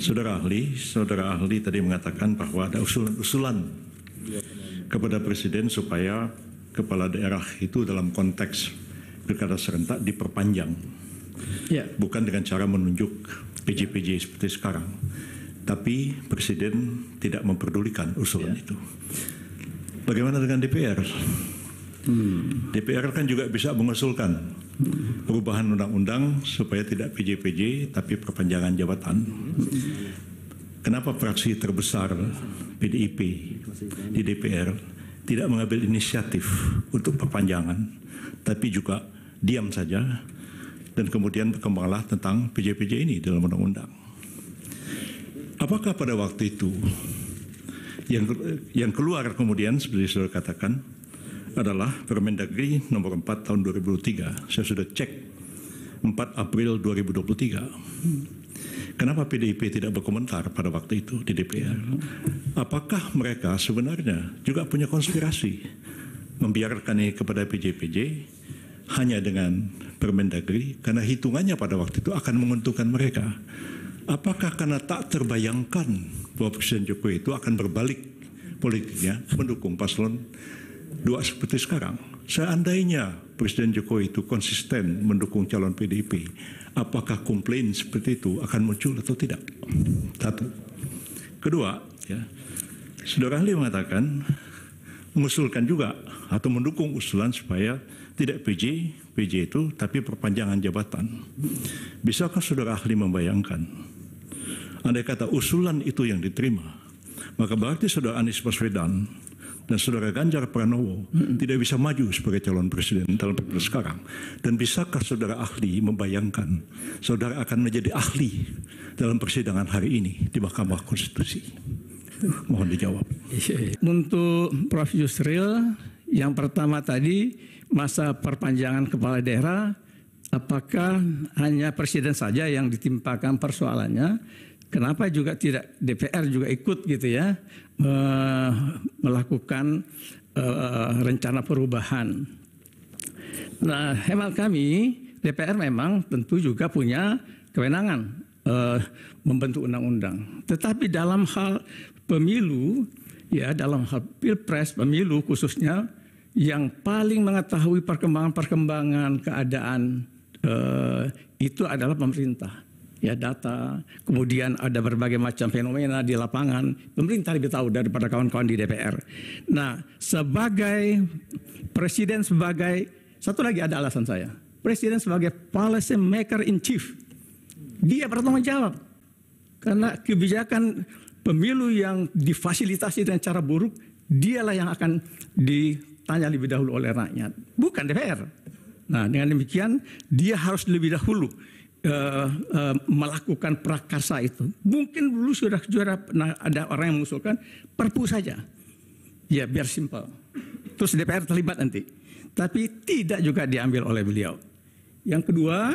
Saudara ahli, saudara ahli tadi mengatakan bahwa ada usulan-usulan kepada Presiden supaya kepala daerah itu dalam konteks pilkada serentak diperpanjang. Ya. Bukan dengan cara menunjuk PJ-PJ seperti sekarang. Tapi Presiden tidak memperdulikan usulan ya. itu. Bagaimana dengan DPR? Hmm. DPR kan juga bisa mengusulkan. Hmm perubahan undang-undang supaya tidak PJPJ tapi perpanjangan jabatan. Kenapa fraksi terbesar PDIP di DPR tidak mengambil inisiatif untuk perpanjangan tapi juga diam saja dan kemudian berkembanglah tentang PJPJ ini dalam undang-undang. Apakah pada waktu itu yang yang keluar kemudian seperti sudah katakan adalah Permendagri nomor 4 tahun 2003. Saya sudah cek 4 April 2023. Kenapa PDIP tidak berkomentar pada waktu itu di DPR? Apakah mereka sebenarnya juga punya konspirasi membiarkan ini kepada PJPJ hanya dengan Permendagri karena hitungannya pada waktu itu akan menguntungkan mereka? Apakah karena tak terbayangkan bahwa Presiden Jokowi itu akan berbalik politiknya mendukung paslon doa seperti sekarang. Seandainya Presiden Jokowi itu konsisten mendukung calon PDIP, apakah komplain seperti itu akan muncul atau tidak? Satu. Kedua, ya, Saudara Ahli mengatakan mengusulkan juga atau mendukung usulan supaya tidak PJ, PJ itu tapi perpanjangan jabatan. Bisakah saudara ahli membayangkan? Andai kata usulan itu yang diterima, maka berarti saudara Anies Baswedan dan nah, saudara Ganjar Pranowo tidak bisa maju sebagai calon presiden dalam pemilu sekarang. Dan bisakah saudara ahli membayangkan saudara akan menjadi ahli dalam persidangan hari ini di Mahkamah Konstitusi? Mohon dijawab. Iya, iya. Untuk Prof. Yusril, yang pertama tadi masa perpanjangan kepala daerah apakah hanya presiden saja yang ditimpakan persoalannya Kenapa juga tidak DPR juga ikut gitu ya uh, melakukan uh, rencana perubahan. Nah, hemat kami DPR memang tentu juga punya kewenangan uh, membentuk undang-undang. Tetapi dalam hal pemilu ya dalam hal pilpres pemilu khususnya yang paling mengetahui perkembangan-perkembangan keadaan eh, itu adalah pemerintah ya data, kemudian ada berbagai macam fenomena di lapangan, pemerintah lebih tahu daripada kawan-kawan di DPR. Nah, sebagai presiden sebagai satu lagi ada alasan saya. Presiden sebagai policy maker in chief. Dia bertanggung jawab. Karena kebijakan pemilu yang difasilitasi dengan cara buruk, dialah yang akan ditanya lebih dahulu oleh rakyat, bukan DPR. Nah, dengan demikian dia harus lebih dahulu uh, uh, melakukan prakarsa itu. Mungkin dulu sudah juara pernah ada orang yang mengusulkan perpu saja. Ya biar simpel. Terus DPR terlibat nanti. Tapi tidak juga diambil oleh beliau. Yang kedua,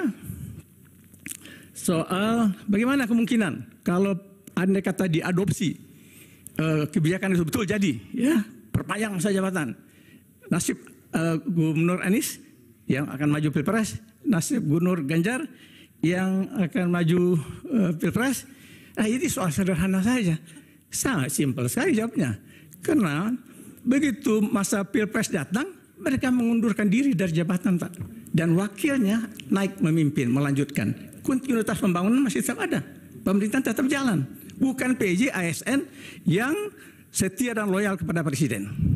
soal bagaimana kemungkinan kalau anda kata diadopsi uh, kebijakan itu betul jadi ya perpanjang masa jabatan nasib uh, Gubernur Anies yang akan maju pilpres nasib Gubernur Ganjar yang akan maju uh, pilpres? Nah ini soal sederhana saja. Sangat simpel sekali jawabnya. Karena begitu masa pilpres datang, mereka mengundurkan diri dari jabatan Pak. Dan wakilnya naik memimpin, melanjutkan. Kontinuitas pembangunan masih tetap ada. Pemerintahan tetap jalan. Bukan PJ, ASN yang setia dan loyal kepada presiden.